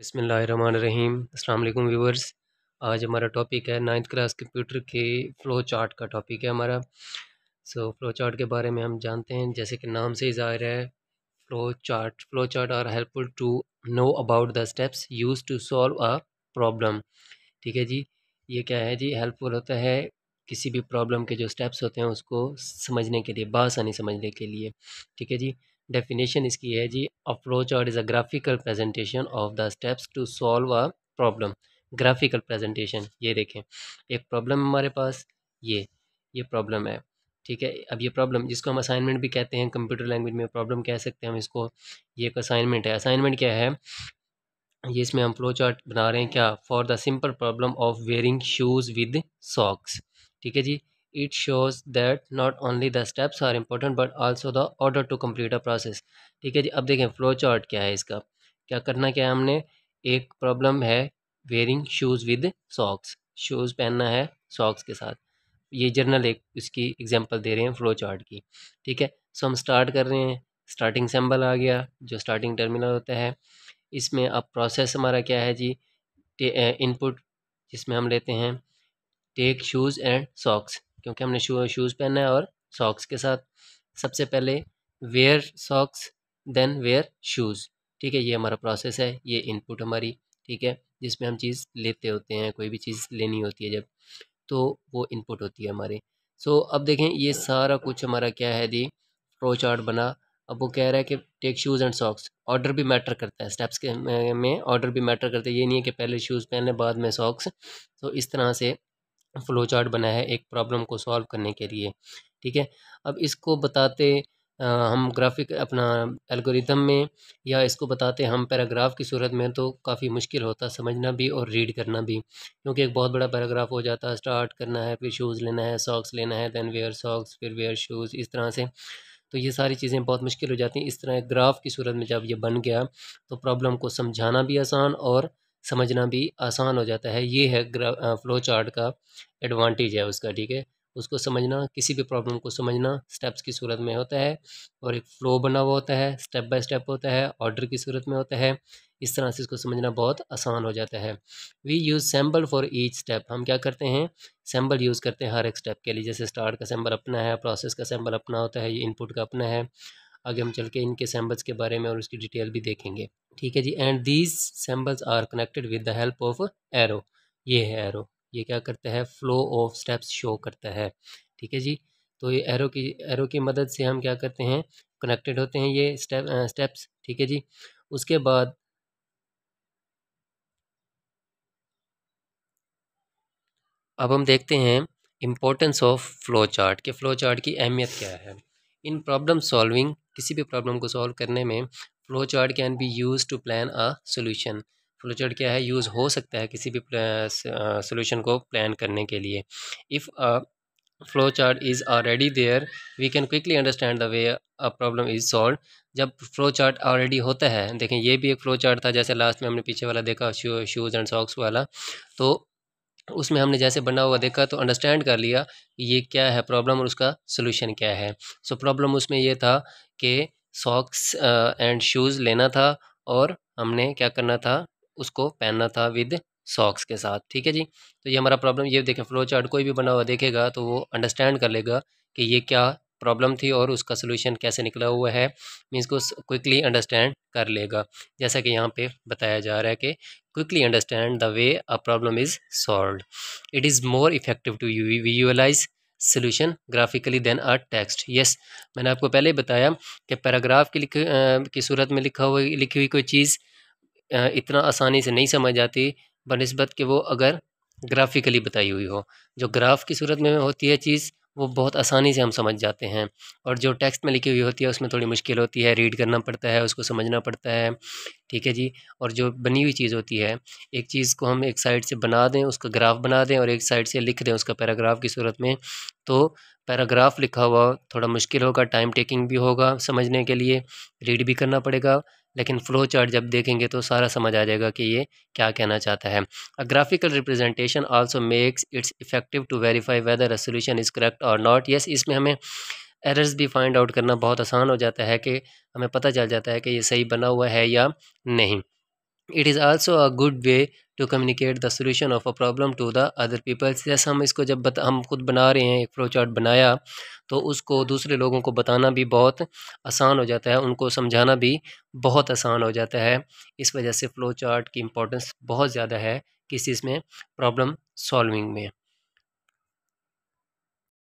बसमीम अल्लाम व्यूवर्स आज हमारा टॉपिक है नाइन्थ क्लास कंप्यूटर के फ़्लो चार्ट का टॉपिक है हमारा सो so, फ़्लो चार्ट के बारे में हम जानते हैं जैसे कि नाम से ही ज़ाहिर है flow chart flow chart are helpful to know about the steps use to solve a problem ठीक है जी ये क्या है जी हेल्पफुल होता है किसी भी प्रॉब्लम के जो स्टेप्स होते हैं उसको समझने के लिए बासानी समझने के लिए ठीक है जी डेफिनेशन इसकी है जी अप्रोच और is a graphical presentation of the steps to solve a problem graphical presentation ये देखें एक प्रॉब्लम हमारे पास ये ये प्रॉब्लम है ठीक है अब ये प्रॉब्लम जिसको हम असाइनमेंट भी कहते हैं कंप्यूटर लैंग्वेज में प्रॉब्लम कह सकते हैं हम इसको ये एक असाइनमेंट है असाइनमेंट क्या है ये इसमें हम फ्लो चार्ट बना रहे हैं क्या for the simple problem of wearing shoes with socks ठीक है जी it shows that not only the steps are important but also the order to complete a process ठीक है जी अब देखें फ्लो चार्ट क्या है इसका क्या करना क्या है हमने एक प्रॉब्लम है wearing shoes with socks shoes पहनना है सॉक्स के साथ ये जर्नल एक इसकी एग्जांपल दे रहे हैं फ्लो चार्ट की ठीक है सो हम स्टार्ट कर रहे हैं स्टार्टिंग सैम्बल आ गया जो स्टार्टिंग टर्मिनल होता है इसमें अब प्रोसेस हमारा क्या है जी इनपुट जिसमें हम लेते हैं टेक शूज़ एंड सॉक्स क्योंकि हमने शू शूज़ पहना है और सॉक्स के साथ सबसे पहले wear socks then wear shoes ठीक है ये हमारा प्रोसेस है ये इनपुट हमारी ठीक है जिसमें हम चीज़ लेते होते हैं कोई भी चीज़ लेनी होती है जब तो वो इनपुट होती है हमारी सो so, अब देखें ये सारा कुछ हमारा क्या है दी प्रो चार्ट बना अब वो कह रहा है कि take shoes and socks order भी मैटर करता है स्टेप्स के में ऑर्डर भी मैटर करता है ये नहीं है कि पहले शूज़ पहने बाद में सॉक्स तो इस तरह से फ्लो चार्ट बनाया है एक प्रॉब्लम को सॉल्व करने के लिए ठीक है अब इसको बताते आ, हम ग्राफिक अपना एल्गोरिथम में या इसको बताते हम पैराग्राफ की सूरत में तो काफ़ी मुश्किल होता समझना भी और रीड करना भी क्योंकि एक बहुत बड़ा पैराग्राफ हो जाता है स्टार्ट करना है फिर शूज़ लेना है सॉक्स लेना है दैन वेयर सॉक्स फिर वेयर शूज़ इस तरह से तो ये सारी चीज़ें बहुत मुश्किल हो जाती हैं इस तरह ग्राफ की सूरत में जब ये बन गया तो प्रॉब्लम को समझाना भी आसान और समझना भी आसान हो जाता है ये है फ्लो चार्ट का एडवांटेज है उसका ठीक है उसको समझना किसी भी प्रॉब्लम को समझना स्टेप्स की सूरत में होता है और एक फ़्लो बना हुआ होता है स्टेप बाय स्टेप होता है ऑर्डर की सूरत में होता है इस तरह से इसको समझना बहुत आसान हो जाता है we use symbol for each step हम क्या करते हैं सैम्बल यूज़ करते हैं हर एक स्टेप के लिए जैसे स्टार्ट का सैम्बल अपना है प्रोसेस का सैम्बल अपना होता है ये इनपुट का अपना है आगे हम चल के इनके सैम्बल्स के बारे में और उसकी डिटेल भी देखेंगे ठीक है जी and these symbols are connected with the help of arrow ये है एरो ये क्या करता है फ्लो ऑफ स्टेप्स शो करता है ठीक है जी तो ये एरो की एरो की मदद से हम क्या करते हैं कनेक्टेड होते हैं ये स्टेप स्टेप्स ठीक है जी उसके बाद अब हम देखते हैं इम्पोर्टेंस ऑफ फ्लो चार्ट के फ्लो चार्ट की अहमियत क्या है इन प्रॉब्लम सॉल्विंग किसी भी प्रॉब्लम को सॉल्व करने में flow chart can be use to plan a solution flow chart क्या है यूज़ हो सकता है किसी भी सोल्यूशन को प्लान करने के लिए if flow chart is already there we can quickly understand the way a problem is solve जब फ्लो चार्ट ऑलरेडी होता है देखें ये भी एक फ्लो चार्ट था जैसे लास्ट में हमने पीछे वाला देखा शूज़ एंड सॉक्स वाला तो उसमें हमने जैसे बना हुआ देखा तो अंडरस्टैंड कर लिया ये क्या है प्रॉब्लम और उसका सोल्यूशन क्या है सो so, प्रॉब्लम उसमें यह था कि सॉक्स एंड शूज़ लेना था और हमने क्या करना था उसको पहनना था विद सॉक्स के साथ ठीक है जी तो ये हमारा प्रॉब्लम ये देखें फ्लो चार्ट कोई भी बना हुआ देखेगा तो वो अंडरस्टैंड कर लेगा कि ये क्या प्रॉब्लम थी और उसका सोल्यूशन कैसे निकला हुआ है मीन्स को क्विकली अंडरस्टैंड कर लेगा जैसा कि यहाँ पे बताया जा रहा है कि understand the way a problem is solve it is more effective to you visualize solution graphically than are text yes मैंने आपको पहले बताया कि पैराग्राफ की लिख की सूरत में लिखा हुआ लिखी हुई कोई चीज़ इतना आसानी से नहीं समझ आती बनस्बत कि वो अगर ग्राफिकली बताई हुई हो जो ग्राफ की सूरत में होती है चीज़ वो बहुत आसानी से हम समझ जाते हैं और जो टेक्स्ट में लिखी हुई होती है उसमें थोड़ी मुश्किल होती है रीड करना पड़ता है उसको समझना पड़ता है ठीक है जी और जो बनी हुई चीज़ होती है एक चीज़ को हम एक साइड से बना दें उसका ग्राफ बना दें और एक साइड से लिख दें उसका पैराग्राफ की सूरत में तो पैराग्राफ लिखा हुआ थोड़ा मुश्किल होगा टाइम टेकिंग भी होगा समझने के लिए रीड भी करना पड़ेगा लेकिन फ्लो चार्ट जब देखेंगे तो सारा समझ आ जाएगा कि ये क्या कहना चाहता है a graphical representation also makes its effective to verify whether a solution is correct or not yes इसमें हमें एरर्स भी फाइंड आउट करना बहुत आसान हो जाता है कि हमें पता चल जाता है कि ये सही बना हुआ है या नहीं it is also a good way to communicate the solution of a problem to the other peoples जैसे हम इसको जब बता हम खुद बना रहे हैं एक फ्लो चार्ट बनाया तो उसको दूसरे लोगों को बताना भी बहुत आसान हो जाता है उनको समझाना भी बहुत आसान हो जाता है इस वजह से फ़्लो चार्ट की इम्पोर्टेंस बहुत ज़्यादा है किस चीज़ में प्रॉब्लम सॉल्विंग में